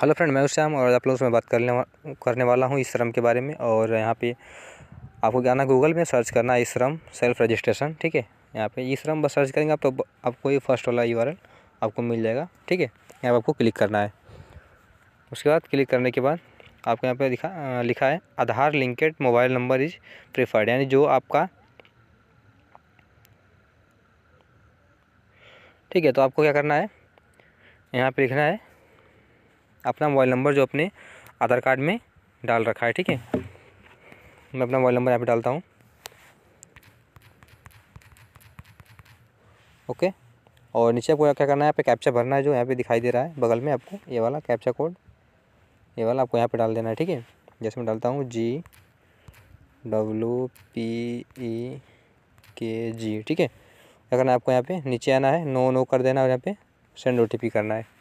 hello friend मैं श्याम और आप लोगों से मैं बात करने वा, करने वाला हूँ इस श्रम के बारे में और यहाँ पे आपको जाना गूगल में सर्च करना है श्रम सेल्फ रजिस्ट्रेशन ठीक है यहाँ पे ई श्रम बस सर्च करेंगे आप तो आपको ये फर्स्ट वाला यू आपको मिल जाएगा ठीक है यहाँ पर आपको क्लिक करना है उसके बाद क्लिक करने के बाद आपको यहाँ पर लिखा लिखा है Aadhaar linked mobile number is preferred यानी जो आपका ठीक है तो आपको क्या करना है यहाँ पर लिखना है अपना मोबाइल नंबर जो अपने आधार कार्ड में डाल रखा है ठीक है मैं अपना मोबाइल नंबर यहाँ पर डालता हूँ ओके और नीचे आपको क्या करना है यहाँ पे कैप्चा भरना है जो यहाँ पे दिखाई दे रहा है बगल में आपको ये वाला कैप्चा कोड ये वाला आपको यहाँ पे डाल देना है ठीक है जैसे मैं डालता हूँ जी डब्लू पी ई के जी ठीक है क्या करना है आपको यहाँ पे नीचे आना है नो नो कर देना और यहाँ पे सेंड ओ करना है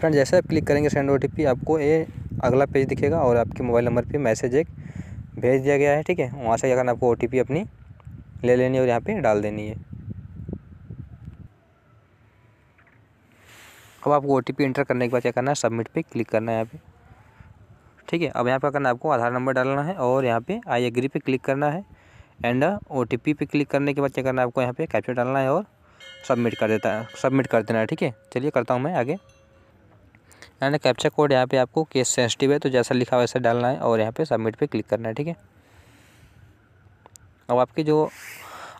फ्रेंड जैसे आप क्लिक करेंगे सेंड ओ आपको ये अगला पेज दिखेगा और आपके मोबाइल नंबर पर मैसेज एक भेज दिया गया है ठीक है वहाँ से अगर आपको ओ अपनी ले लेनी है और यहाँ पर डाल देनी है अब आपको ओ एंटर करने के बाद क्या करना है सबमिट पे क्लिक करना है यहाँ पे ठीक है अब यहाँ पर करना है आपको आधार नंबर डालना है और यहाँ पे आई एग्री पे क्लिक करना है एंड ओ टी पे क्लिक करने के बाद क्या करना है आपको यहाँ पे कैप्चर डालना है और सबमिट कर देता है सबमिट कर देना है ठीक है चलिए करता हूँ मैं आगे एंड कैप्चा कोड यहाँ पे आपको केस सेंसिटिव है तो जैसा लिखा वैसा डालना है और यहाँ पे सबमिट पे क्लिक करना है ठीक है अब आपके जो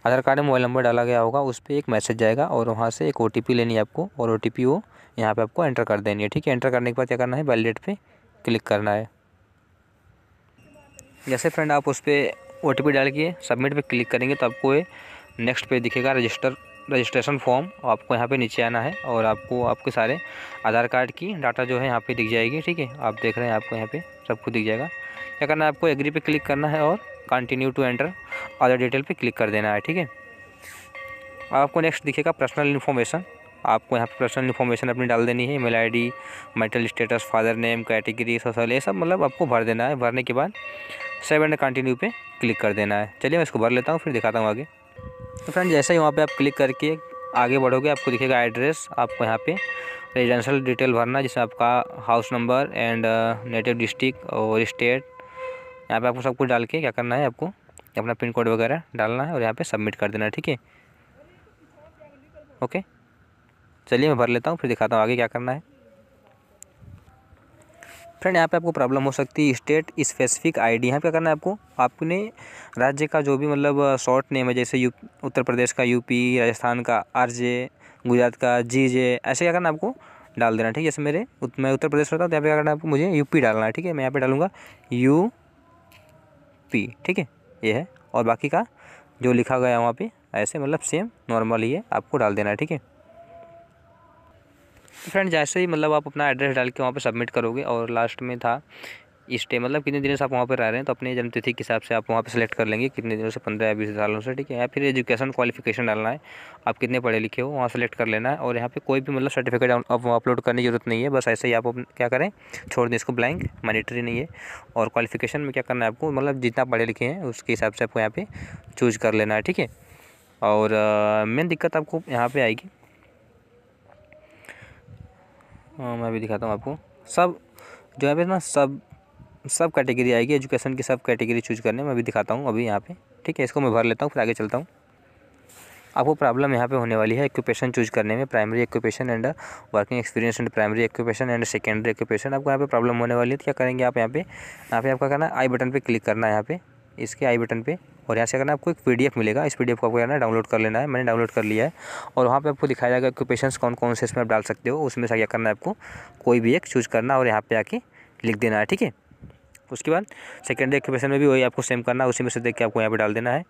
आधार कार्ड में मोबाइल नंबर डाला गया होगा उस पर एक मैसेज जाएगा और वहाँ से एक ओ लेनी है आपको और ओ टी पी वो यहाँ पर आपको एंटर कर देनी है ठीक है एंटर करने के बाद क्या करना है वैलिडेट पर क्लिक करना है जैसे फ्रेंड आप उस पर ओ टी पी डाल के सबमिट पर क्लिक करेंगे तो आपको ये नेक्स्ट पे दिखेगा रजिस्टर रजिस्ट्रेशन फॉर्म आपको यहाँ पे नीचे आना है और आपको आपके सारे आधार कार्ड की डाटा जो है यहाँ पे दिख जाएगी ठीक है आप देख रहे हैं आपको यहाँ पे सब कुछ दिख जाएगा क्या करना है आपको एग्री पे क्लिक करना है और continue to enter other detail पे क्लिक कर देना है ठीक है आपको नेक्स्ट दिखेगा पर्सनल इन्फॉर्मेशन आपको यहाँ पर पर्सनल इन्फॉर्मेशन अपनी डाल देनी है I D marital status father name category social ये सब मतलब आपको भर देना है भरने के बाद सेव एंड कंटिन्यू पर क्लिक कर देना है चलिए मैं इसको भर लेता हूँ फिर दिखाता हूँ आगे तो फ्रेंड जैसे ही वहाँ पे आप क्लिक करके आगे बढ़ोगे आपको दिखेगा एड्रेस आपको यहाँ पे रेजिडेंशल डिटेल भरना जिसमें आपका house number and native district और स्टेट यहाँ पे आपको सब कुछ डाल के क्या करना है आपको अपना पिन कोड वगैरह डालना है और यहाँ पे सबमिट कर देना है ठीक है ओके चलिए मैं भर लेता हूँ फिर दिखाता हूँ आगे क्या करना है फ्रेंड यहाँ पे आपको प्रॉब्लम हो सकती है स्टेट स्पेसिफिक आईडी यहाँ पे करना है आपको आपने राज्य का जो भी मतलब शॉर्ट नेम है जैसे यू उत्तर प्रदेश का यूपी राजस्थान का आरजे गुजरात का जी जे ऐसे क्या करना आपको डाल देना ठीक है जैसे मेरे उत, मैं उत्तर प्रदेश रहता हूँ तो यहाँ पे क्या करना आपको मुझे यूपी डालना है ठीक है मैं यहाँ पे डालूंगा यू पी ठीक है ये है और बाकी का जो लिखा गया है वहाँ पर ऐसे मतलब सेम नॉर्मल ही है आपको डाल देना है ठीक है फ्रेंड जैसे ही मतलब आप अपना एड्रेस डाल के वहाँ पर सबमिट करोगे और लास्ट में था स्टे मतलब कितने दिनों से आप वहाँ पर रह रहे हैं तो अपने जन्मतिथि के हिसाब से आप वहाँ पर सिलेक्ट कर लेंगे कितने दिनों से पंद्रह या बीस सालों से ठीक है या फिर एजुकेशन क्वालिफिकेशन डालना है आप कितने पढ़े लिखे हो वहाँ सेलेक्ट कर लेना है और यहाँ पे कोई भी मतलब सर्टिफिकेट आप अपलोड करने की जरूरत नहीं है बस ऐसे ही आप क्या करें छोड़ दें इसको ब्लैंक मैनिटरी नहीं है और क्वालिफिकेशन में क्या करना है आपको मतलब जितना पढ़े लिखे हैं उसके हिसाब से आपको यहाँ पर चूज़ कर लेना है ठीक है और मेन दिक्कत आपको यहाँ पर आएगी हाँ, मैं अभी दिखाता हूँ आपको सब जो है ना सब सब कैटेगरी आएगी एजुकेशन की सब कैटेगरी चूज करने मैं भी दिखाता हूँ अभी यहाँ पे ठीक है इसको मैं भर लेता हूँ फिर आगे चलता हूँ आपको प्रॉब्लम यहाँ पे होने वाली है एक्यूपेशन चूज करने में primary occupation and working experience and primary occupation and secondary occupation आपको यहाँ पे प्रॉब्लम होने वाली है तो क्या करेंगे आप यहाँ पे यहाँ पे आपका करना आई बटन पे क्लिक करना है यहाँ पे इसके आई बटन पे और यहाँ से करना आपको एक पीडीएफ मिलेगा इस पीडीएफ को आपको करना डाउनलोड कर लेना है मैंने डाउनलोड कर लिया है और वहाँ पे आपको दिखाया जाएगा ऑक्यूपेशंस कौन कौन से इसमें आप डाल सकते हो उसमें से क्या करना है आपको कोई भी एक चूज़ करना और यहाँ पर आके लिख देना है ठीक है उसके बाद सेकेंडरी ऑक्यूपेशन में भी वही आपको सेम करना है उसी में से देख के आपको यहाँ पर डाल देना है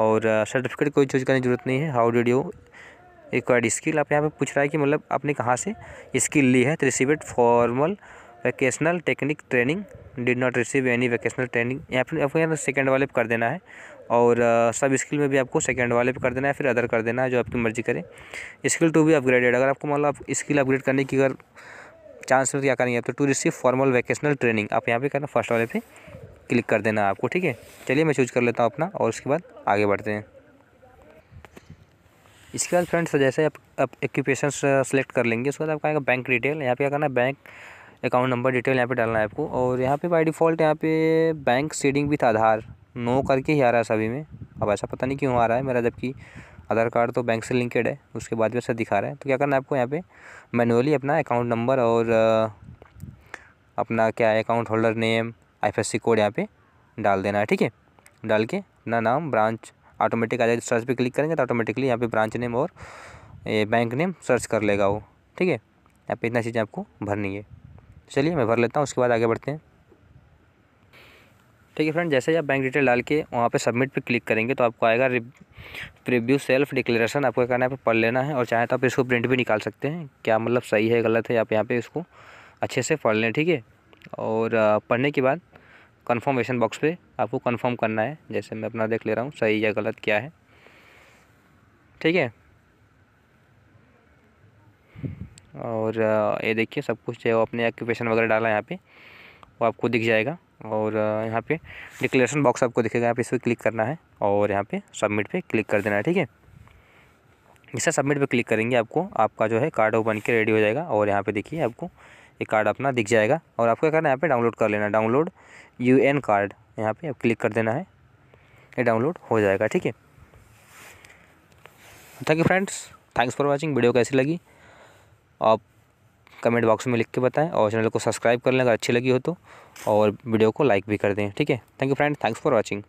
और सर्टिफिकेट कोई चूज करने की जरूरत नहीं है how did you required skill आप यहाँ पे पूछ रहा है कि मतलब आपने कहाँ से स्किल ली है तो receive it formal vocational technique training did not receive any vocational training या फिर आपको यहाँ सेकेंड वाले पर कर देना है और सब स्किल में भी आपको सेकेंड वाले पे कर देना है फिर अदर कर देना है जो आपकी मर्जी करे स्किल टू भी अपग्रेडेड अगर आपको मतलब आप स्किल अपग्रेड करने की अगर चांस में तो क्या करेंगे है तो to receive formal vocational training आप यहाँ पे करना फर्स्ट वाले पे क्लिक कर देना आपको ठीक है चलिए मैं चूज कर लेता हूँ अपना और उसके बाद आगे बढ़ते हैं इसके बाद फ्रेंड्स जैसे आप, आप एक्यूपेशन सेलेक्ट कर लेंगे उसके बाद आपका आएगा बैंक डिटेल यहाँ पे क्या करना है बैंक अकाउंट नंबर डिटेल यहाँ पे डालना है आपको और यहाँ पे बाय डिफ़ॉल्ट यहाँ पे bank seeding with Aadhaar no करके ही आ रहा है सभी में अब ऐसा पता नहीं क्यों आ रहा है मेरा जबकि आधार कार्ड तो बैंक से लिंकेड है उसके बाद भी ऐसा दिखा रहा है तो क्या करना है आपको यहाँ पे मैनुअली अपना अकाउंट नंबर और अपना क्या है अकाउंट होल्डर नेम आई कोड यहाँ पर डाल देना है ठीक है डाल के अपना नाम ब्रांच ऑटोमेटिक आ जाएगी सर्च पर क्लिक करेंगे तो ऑटोमेटिकली यहाँ पर ब्रांच नेम और बैंक नेम सर्च कर लेगा वो ठीक है यहाँ पे इतना चीज़ें आपको भरनी है चलिए मैं भर लेता हूँ उसके बाद आगे बढ़ते हैं ठीक है फ्रेंड जैसे ही आप बैंक डिटेल डाल के वहाँ पे सबमिट पे क्लिक करेंगे तो आपको आएगा रिव्यू सेल्फ डिक्लेरेशन आपको करना है पढ़ लेना है और चाहे तो आप इसको प्रिंट भी निकाल सकते हैं क्या मतलब सही है गलत है आप यहाँ पे इसको अच्छे से पढ़ लें ठीक है और पढ़ने के बाद कन्फर्मेशन बॉक्स पर आपको कन्फर्म करना है जैसे मैं अपना देख ले रहा हूँ सही या गलत क्या है ठीक है और ये देखिए सब कुछ जो अपने एक्यूपेशन वगैरह डाला है यहाँ पे वो आपको दिख जाएगा और यहाँ पे डिक्लेरेशन बॉक्स आपको दिखेगा यहाँ पे इस पर क्लिक करना है और यहाँ पे सबमिट पे क्लिक कर देना है ठीक है इससे सबमिट पे क्लिक करेंगे आपको आपका जो है कार्ड वो बन के रेडी हो जाएगा और यहाँ पे देखिए आपको ये कार्ड अपना दिख जाएगा और आपको क्या करना है यहाँ पर डाउनलोड कर लेना डाउनलोड यू एन कार्ड यहाँ पर आप क्लिक कर देना है ये डाउनलोड हो जाएगा ठीक है thank you friends thanks for watching video कैसी लगी आप कमेंट बॉक्स में लिख के बताएं और चैनल को सब्सक्राइब कर लें अगर अच्छी लगी हो तो और वीडियो को लाइक भी कर दें ठीक है thank you friend thanks for watching